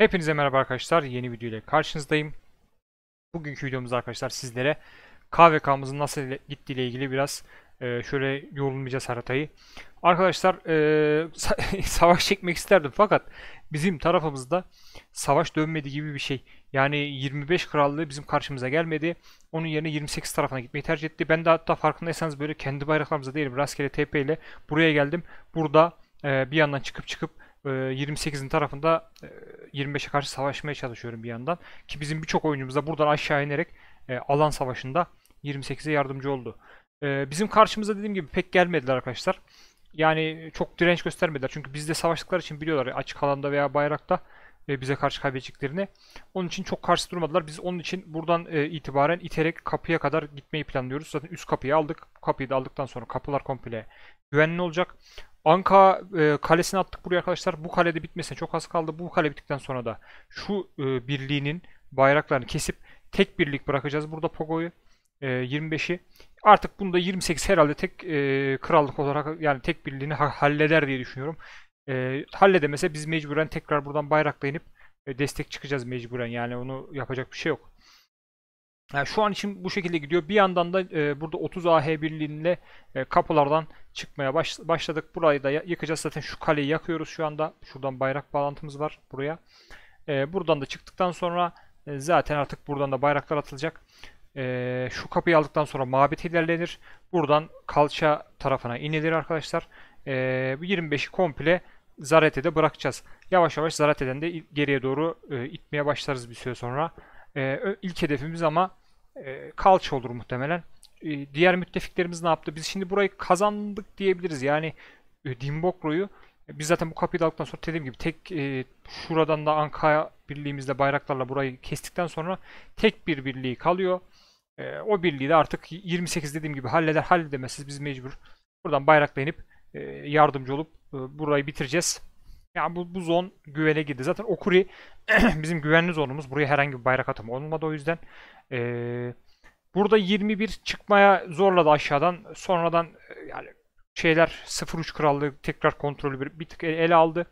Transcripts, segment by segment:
Hepinize merhaba arkadaşlar. Yeni video ile karşınızdayım. Bugünkü videomuzda arkadaşlar sizlere KVK'mızın nasıl gittiği ile ilgili biraz e, şöyle yorumlayacağız haritayı. Arkadaşlar e, savaş çekmek isterdim fakat bizim tarafımızda savaş dönmedi gibi bir şey. Yani 25 krallığı bizim karşımıza gelmedi. Onun yerine 28 tarafına gitmeyi tercih etti. Ben de hatta farkındaysanız böyle kendi bayraklarımıza değil, Rastgele TP ile buraya geldim. Burada e, bir yandan çıkıp çıkıp 28'in ee, tarafında 25'e karşı savaşmaya çalışıyorum bir yandan. Ki bizim birçok oyuncumuz da buradan aşağı inerek e, alan savaşında 28'e yardımcı oldu. Ee, bizim karşımıza dediğim gibi pek gelmediler arkadaşlar. Yani çok direnç göstermediler. Çünkü bizde savaştıkları için biliyorlar e, açık alanda veya bayrakta e, bize karşı kaybedeceklerini. Onun için çok karşı durmadılar. Biz onun için buradan itibaren iterek kapıya kadar gitmeyi planlıyoruz. Zaten üst kapıyı aldık. kapıyı da aldıktan sonra kapılar komple güvenli olacak. Anka e, kalesini attık buraya arkadaşlar. Bu kalede bitmesine çok az kaldı. Bu kale bittikten sonra da şu e, birliğinin bayraklarını kesip tek birlik bırakacağız. Burada Pogo'yu e, 25'i. Artık bunu da 28 herhalde tek e, krallık olarak yani tek birliğini ha halleder diye düşünüyorum. E, halledemese biz mecburen tekrar buradan bayrakla inip e, destek çıkacağız mecburen. Yani onu yapacak bir şey yok. Yani şu an için bu şekilde gidiyor. Bir yandan da e, burada 30 AH birliğiyle e, kapılardan çıkmaya baş, başladık. Burayı da yakacağız. Zaten şu kaleyi yakıyoruz şu anda. Şuradan bayrak bağlantımız var buraya. E, buradan da çıktıktan sonra e, zaten artık buradan da bayraklar atılacak. E, şu kapıyı aldıktan sonra mabet ilerlenir. Buradan kalça tarafına inilir arkadaşlar. E, 25'i komple Zarate'de bırakacağız. Yavaş yavaş Zarate'den de geriye doğru e, itmeye başlarız bir süre sonra. E, ilk hedefimiz ama e, kalça olur muhtemelen. E, diğer müttefiklerimiz ne yaptı? Biz şimdi burayı kazandık diyebiliriz. Yani e, Dimbokro'yu e, biz zaten bu kapıyı aldıktan sonra dediğim gibi tek e, şuradan da Ankara birliğimizle bayraklarla burayı kestikten sonra tek bir birliği kalıyor. E, o birliği de artık 28 dediğim gibi halleder halledemezsiniz. Biz mecbur buradan bayrakla inip e, yardımcı olup e, burayı bitireceğiz. Yani bu, bu zon güvene girdi. Zaten Okuri bizim güvenli zonumuz. Buraya herhangi bir bayrak atımı olmadı o yüzden. Ee, burada 21 çıkmaya zorladı aşağıdan. Sonradan e, yani şeyler 0.3 krallığı tekrar kontrolü bir, bir tık e, ele aldı.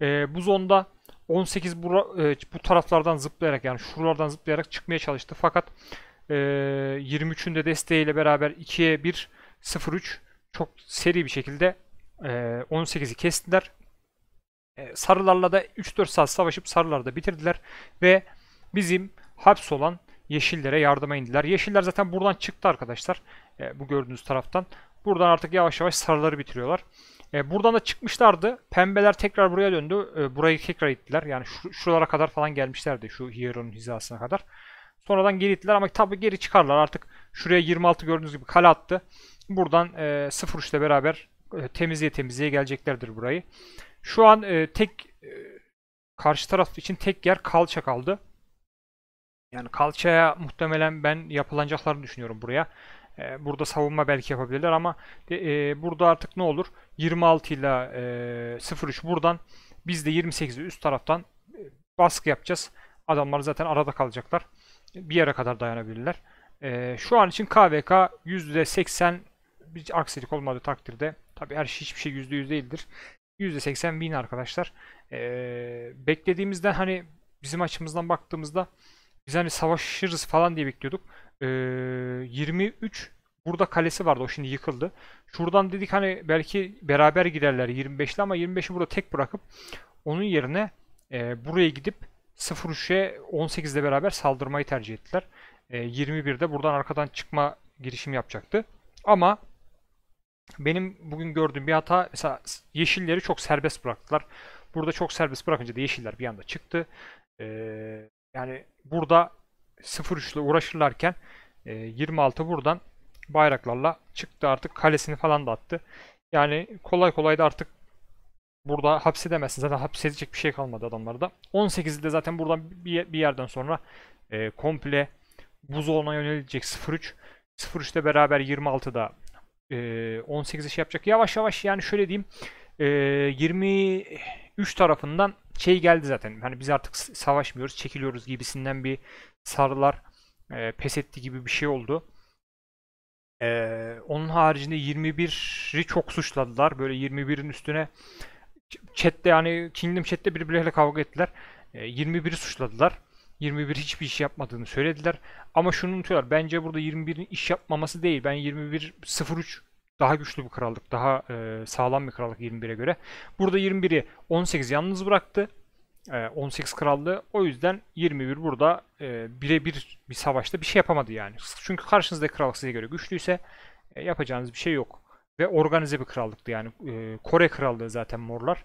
Ee, bu zonda 18 bu, e, bu taraflardan zıplayarak yani şuralardan zıplayarak çıkmaya çalıştı. Fakat e, 23'ün de desteğiyle beraber 2'ye 1 0.3 çok seri bir şekilde e, 18'i kestiler. E, sarılarla da 3-4 saat savaşıp sarılarda bitirdiler ve bizim haps olan Yeşillere yardıma indiler. Yeşiller zaten buradan çıktı arkadaşlar. E, bu gördüğünüz taraftan. Buradan artık yavaş yavaş sarıları bitiriyorlar. E, buradan da çıkmışlardı. Pembeler tekrar buraya döndü. E, burayı tekrar ittiler. Yani şu, şuralara kadar falan gelmişlerdi. Şu Hiero'nun hizasına kadar. Sonradan geri ittiler ama tabi geri çıkarlar. Artık şuraya 26 gördüğünüz gibi kale attı. Buradan e, 0 ile beraber e, temizliğe temizliğe geleceklerdir burayı. Şu an e, tek e, karşı taraf için tek yer Kalça kaldı. Yani kalçaya muhtemelen ben yapılacaklarını düşünüyorum buraya. E, burada savunma belki yapabilirler ama e, e burada artık ne olur? 26 ile e, 03 buradan biz de 28'i üst taraftan e, baskı yapacağız. Adamlar zaten arada kalacaklar. Bir yere kadar dayanabilirler. E, şu an için KVK %80 bir aksilik olmadığı takdirde tabi her şey hiçbir şey %100 değildir. %80 bin arkadaşlar. E, beklediğimizden hani bizim açımızdan baktığımızda biz hani savaşırız falan diye bekliyorduk. Ee, 23 burada kalesi vardı. O şimdi yıkıldı. Şuradan dedik hani belki beraber giderler 25'li ama 25'i burada tek bırakıp onun yerine e, buraya gidip 03'e 18'le beraber saldırmayı tercih ettiler. E, 21'de buradan arkadan çıkma girişim yapacaktı. Ama benim bugün gördüğüm bir hata mesela yeşilleri çok serbest bıraktılar. Burada çok serbest bırakınca da yeşiller bir anda çıktı. Ee, yani burada 0-3 uğraşırlarken e, 26 buradan bayraklarla çıktı artık kalesini falan da attı. Yani kolay kolay da artık burada hapsedemezsin. Zaten hapsedecek bir şey kalmadı adamlarda. 18'de zaten buradan bir, bir yerden sonra e, komple buzdolabına yönelecek 0-3. 0-3'te beraber 26'da e, 18'e şey yapacak. Yavaş yavaş yani şöyle diyeyim e, 23 tarafından şey geldi zaten. Hani biz artık savaşmıyoruz, çekiliyoruz gibisinden bir sarılar e, pes etti gibi bir şey oldu. E, onun haricinde 21'i çok suçladılar. Böyle 21'in üstüne chatte yani Kingdom chatte birbirleriyle kavga ettiler. E, 21'i suçladılar. 21 hiçbir iş yapmadığını söylediler. Ama şunu unutuyorlar. Bence burada 21'in iş yapmaması değil. Ben 21 03 daha güçlü bir krallık, daha e, sağlam bir krallık 21'e göre. Burada 21'i 18 yalnız bıraktı. E, 18 krallığı. O yüzden 21 burada e, birebir bir savaşta bir şey yapamadı yani. Çünkü karşınızdaki krallık size göre güçlüyse e, yapacağınız bir şey yok. Ve organize bir krallıktı yani. E, Kore krallığı zaten morlar.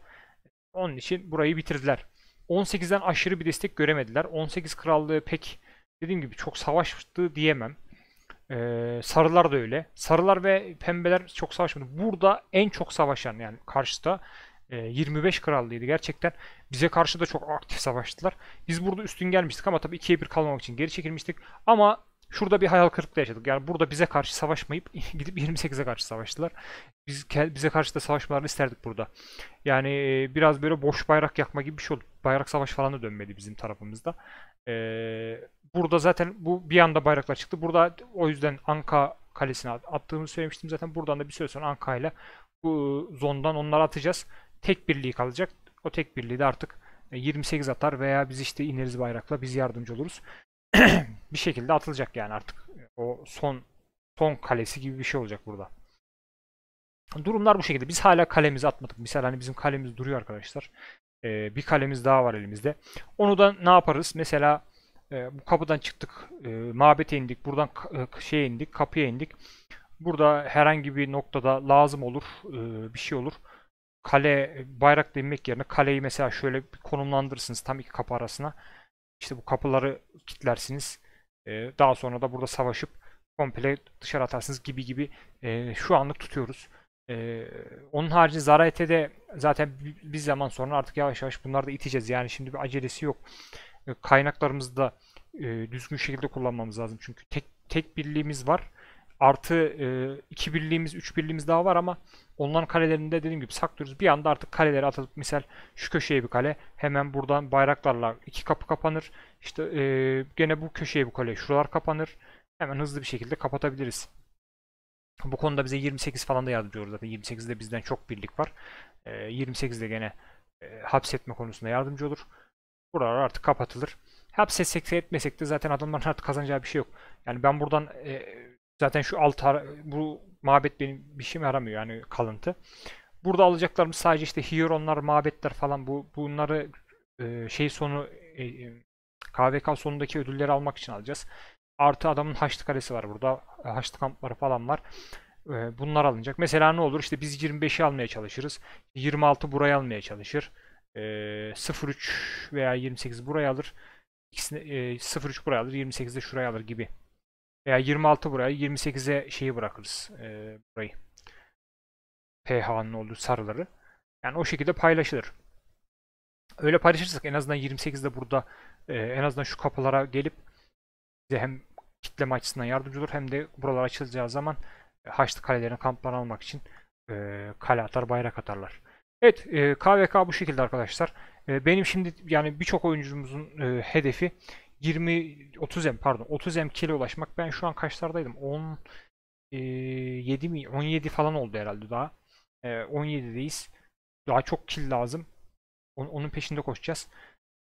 Onun için burayı bitirdiler. 18'den aşırı bir destek göremediler. 18 krallığı pek dediğim gibi çok savaştı diyemem. Ee, sarılar da öyle. Sarılar ve pembeler çok savaşmadı. Burada en çok savaşan yani karşıda e, 25 krallığıydı gerçekten. Bize karşı da çok aktif savaştılar. Biz burada üstün gelmiştik ama tabii ikiye bir kalmamak için geri çekilmiştik. Ama şurada bir hayal kırıklığı yaşadık. Yani burada bize karşı savaşmayıp gidip 28'e karşı savaştılar. Biz bize karşı da savaşmalarını isterdik burada. Yani e, biraz böyle boş bayrak yakma gibi bir şey oldu bayrak savaşı falan da dönmedi bizim tarafımızda. Ee, burada zaten bu bir anda bayraklar çıktı. Burada o yüzden Anka kalesine attığımızı söylemiştim zaten. Buradan da bir süre sonra Anka ile bu e, zondan onları atacağız. Tek birliği kalacak. O tek birliği de artık 28 e, atar veya biz işte ineriz bayrakla biz yardımcı oluruz. bir şekilde atılacak yani artık. O son son kalesi gibi bir şey olacak burada. Durumlar bu şekilde. Biz hala kalemizi atmadık. Misal hani bizim kalemiz duruyor arkadaşlar e, bir kalemiz daha var elimizde. Onu da ne yaparız? Mesela e, bu kapıdan çıktık, e, mabete indik, buradan e, şeye indik, kapıya indik. Burada herhangi bir noktada lazım olur, e, bir şey olur. Kale, bayrak inmek yerine kaleyi mesela şöyle konumlandırırsınız tam iki kapı arasına. İşte bu kapıları kilitlersiniz. E, daha sonra da burada savaşıp komple dışarı atarsınız gibi gibi e, şu anlık tutuyoruz. Ee, onun harici Zarate'de de zaten bir zaman sonra artık yavaş yavaş bunları da iteceğiz. Yani şimdi bir acelesi yok. E, kaynaklarımızı da e, düzgün şekilde kullanmamız lazım. Çünkü tek tek birliğimiz var. Artı e, iki birliğimiz, üç birliğimiz daha var ama onların kalelerinde dediğim gibi saklıyoruz. Bir anda artık kaleleri atılıp misal şu köşeye bir kale hemen buradan bayraklarla iki kapı kapanır. İşte e, gene bu köşeye bir kale şuralar kapanır. Hemen hızlı bir şekilde kapatabiliriz. Bu konuda bize 28 falan da yardımcı olur zaten. 28'de bizden çok birlik var. E, ee, de gene e, hapsetme konusunda yardımcı olur. Buralar artık kapatılır. Hapsetsek etmesek de zaten adamların artık kazanacağı bir şey yok. Yani ben buradan e, zaten şu alt bu mabet benim bir şeyim aramıyor yani kalıntı. Burada alacaklarımız sadece işte hieronlar, mabetler falan bu bunları e, şey sonu e, KVK e, sonundaki ödülleri almak için alacağız. Artı adamın haçlı karesi var burada. E, Haçlı kampları falan var. E, bunlar alınacak. Mesela ne olur? İşte biz 25'i almaya çalışırız. 26 burayı almaya çalışır. 03 e, veya 28 burayı alır. İkisini, 03 burayı alır. 28 de şurayı alır gibi. Veya 26 burayı, 28'e şeyi bırakırız. E, burayı. PH'nın olduğu sarıları. Yani o şekilde paylaşılır. Öyle paylaşırsak en azından 28'de burada en azından şu kapılara gelip bize hem kitleme açısından yardımcı olur. Hem de buralar açılacağı zaman e, Haçlı kalelerin kamplarını almak için e, kale atar, bayrak atarlar. Evet, e, KVK bu şekilde arkadaşlar. E, benim şimdi yani birçok oyuncumuzun e, hedefi 20 30 M pardon 30 M kilo ulaşmak. Ben şu an kaçlardaydım? 10 e, 7 mi? 17 falan oldu herhalde daha. E, 17'deyiz. Daha çok kil lazım. Onun, onun peşinde koşacağız.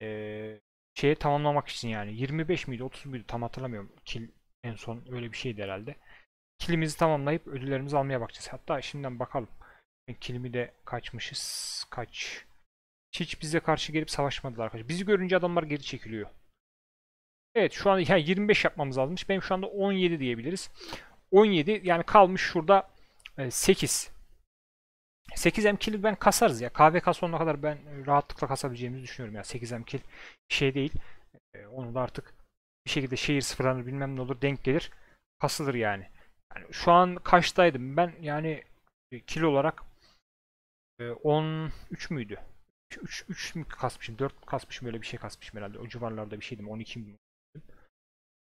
E, şeye tamamlamak için yani 25 miydi 30 muydu tam hatırlamıyorum. Kil en son öyle bir şeydi herhalde. Kilimizi tamamlayıp ödüllerimizi almaya bakacağız. Hatta şimdiden bakalım. Kilimi de kaçmışız. Kaç. Hiç bize karşı gelip savaşmadılar arkadaşlar. Bizi görünce adamlar geri çekiliyor. Evet şu an yani 25 yapmamız lazımmış. Benim şu anda 17 diyebiliriz. 17 yani kalmış şurada 8. E, 8M ben kasarız ya. KVK sonuna kadar ben rahatlıkla kasabileceğimizi düşünüyorum ya. 8 emkil şey değil. E, onu da artık bir şekilde şehir sıfırlanır bilmem ne olur denk gelir. Kasılır yani. yani şu an kaçtaydım ben yani e, kilo olarak 13 e, müydü? 3, 3 mü kasmışım 4 mü kasmışım öyle bir şey kasmışım herhalde. O civarlarda bir şeydim 12 mi?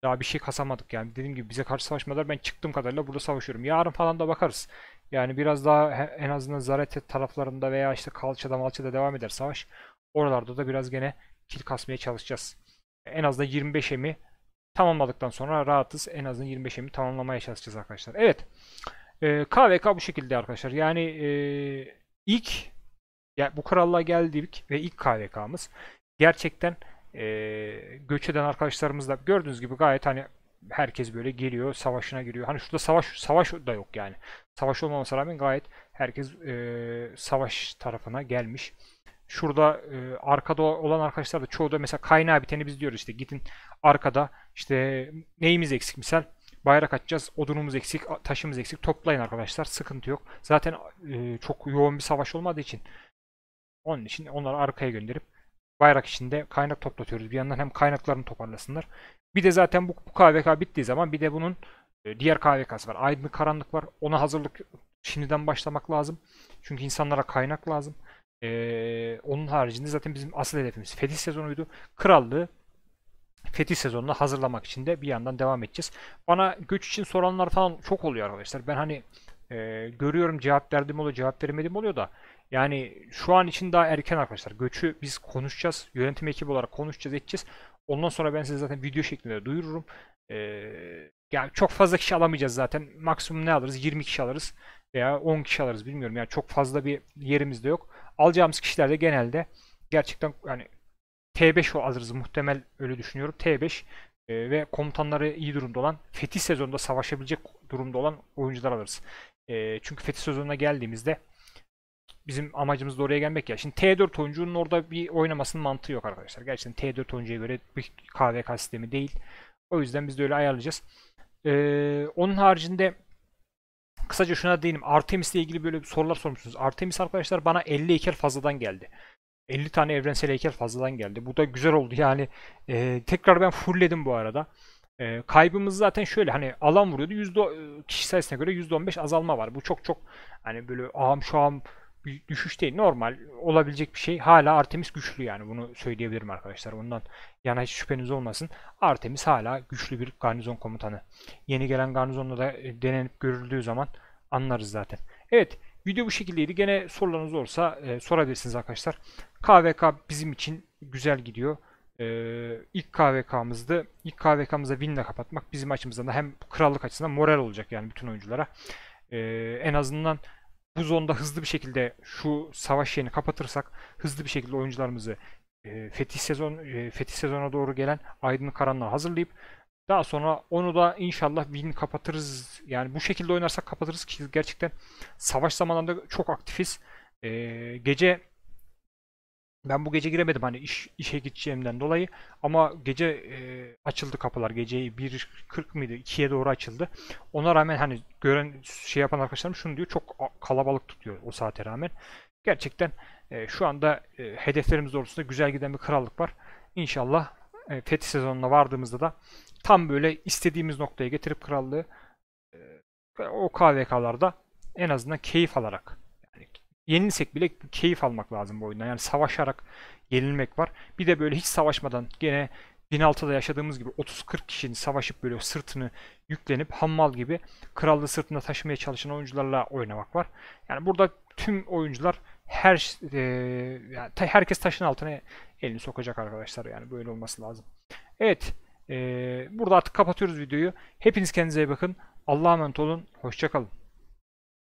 Daha bir şey kasamadık yani. Dediğim gibi bize karşı savaşmalar ben çıktığım kadarıyla burada savaşıyorum. Yarın falan da bakarız. Yani biraz daha en azından Zarate taraflarında veya işte Kalça'da Malça'da devam eder savaş. Oralarda da biraz gene kil kasmaya çalışacağız. En azından 25 emi tamamladıktan sonra rahatız. En azından 25 emi tamamlamaya çalışacağız arkadaşlar. Evet. KVK e, bu şekilde arkadaşlar. Yani e, ilk yani bu krallığa geldik ve ilk KVK'mız gerçekten e, göç eden arkadaşlarımızla gördüğünüz gibi gayet hani herkes böyle geliyor, savaşına giriyor. Hani şurada savaş savaş da yok yani. Savaş olmamasına rağmen gayet herkes e, savaş tarafına gelmiş. Şurada e, arkada olan arkadaşlar da çoğu da mesela kaynağı biteni biz diyoruz işte gidin arkada işte neyimiz eksik misal bayrak atacağız. Odunumuz eksik, taşımız eksik. Toplayın arkadaşlar. Sıkıntı yok. Zaten e, çok yoğun bir savaş olmadığı için onun için onları arkaya gönderip bayrak içinde kaynak toplatıyoruz. Bir yandan hem kaynaklarını toparlasınlar. Bir de zaten bu, bu KVK bittiği zaman bir de bunun e, diğer KVK'sı var. Aydınlık karanlık var. Ona hazırlık şimdiden başlamak lazım. Çünkü insanlara kaynak lazım. Ee, onun haricinde zaten bizim asıl hedefimiz fetih sezonuydu. Krallığı fetih sezonunu hazırlamak için de bir yandan devam edeceğiz. Bana göç için soranlar falan çok oluyor arkadaşlar. Ben hani e, görüyorum cevap verdim oluyor, cevap veremedim oluyor da yani şu an için daha erken arkadaşlar. Göçü biz konuşacağız. Yönetim ekibi olarak konuşacağız, edeceğiz. Ondan sonra ben size zaten video şeklinde duyururum. Ee, yani çok fazla kişi alamayacağız zaten. Maksimum ne alırız? 20 kişi alırız veya 10 kişi alırız bilmiyorum. Yani çok fazla bir yerimiz de yok. Alacağımız kişiler de genelde gerçekten yani T5 alırız muhtemel öyle düşünüyorum. T5 e, ve komutanları iyi durumda olan, fetih sezonunda savaşabilecek durumda olan oyuncular alırız. E, çünkü fetih sezonuna geldiğimizde Bizim amacımız da oraya gelmek ya. Şimdi T4 oyuncunun orada bir oynamasının mantığı yok arkadaşlar. Gerçekten T4 oyuncuya göre bir KVK sistemi değil. O yüzden biz de öyle ayarlayacağız. Ee, onun haricinde kısaca şuna değinim. ile ilgili böyle sorular sormuşsunuz. Artemis arkadaşlar bana 50 heykel fazladan geldi. 50 tane evrensel heykel fazladan geldi. Bu da güzel oldu yani. E, tekrar ben fullledim bu arada. E, kaybımız zaten şöyle hani alan vuruyordu. Yüzde, e, kişi sayısına göre %15 azalma var. Bu çok çok hani böyle ağam şu ağam bir düşüş değil. Normal olabilecek bir şey. Hala Artemis güçlü yani. Bunu söyleyebilirim arkadaşlar. Bundan yana hiç şüpheniz olmasın. Artemis hala güçlü bir garnizon komutanı. Yeni gelen garnizonla da e, denenip görüldüğü zaman anlarız zaten. Evet. Video bu şekildeydi. Gene sorularınız olursa e, sorabilirsiniz arkadaşlar. KVK bizim için güzel gidiyor. E, ilk KVK'mızdı. İlk KVK'mızda winle kapatmak bizim açımızdan da hem krallık açısından moral olacak yani bütün oyunculara. E, en azından bu zonda hızlı bir şekilde şu savaş yerini kapatırsak hızlı bir şekilde oyuncularımızı e, fetih sezon e, fetih sezona doğru gelen aydın karanlığa hazırlayıp daha sonra onu da inşallah win kapatırız. Yani bu şekilde oynarsak kapatırız ki gerçekten savaş zamanında çok aktifiz. E, gece ben bu gece giremedim hani iş, işe gideceğimden dolayı ama gece e, açıldı kapılar geceyi 1.40 mıydı 2'ye doğru açıldı. Ona rağmen hani gören şey yapan arkadaşlarım şunu diyor çok kalabalık tutuyor o saate rağmen. Gerçekten e, şu anda e, hedeflerimiz doğrultusunda güzel giden bir krallık var. İnşallah e, fetih sezonuna vardığımızda da tam böyle istediğimiz noktaya getirip krallığı e, o KVK'larda en azından keyif alarak yenilsek bile keyif almak lazım bu oyundan. Yani savaşarak yenilmek var. Bir de böyle hiç savaşmadan gene 1006'da yaşadığımız gibi 30-40 kişinin savaşıp böyle sırtını yüklenip hammal gibi krallığı sırtında taşımaya çalışan oyuncularla oynamak var. Yani burada tüm oyuncular her e, yani herkes taşın altına elini sokacak arkadaşlar yani böyle olması lazım. Evet e, burada artık kapatıyoruz videoyu. Hepiniz kendinize iyi bakın. Allah'a emanet olun. Hoşçakalın.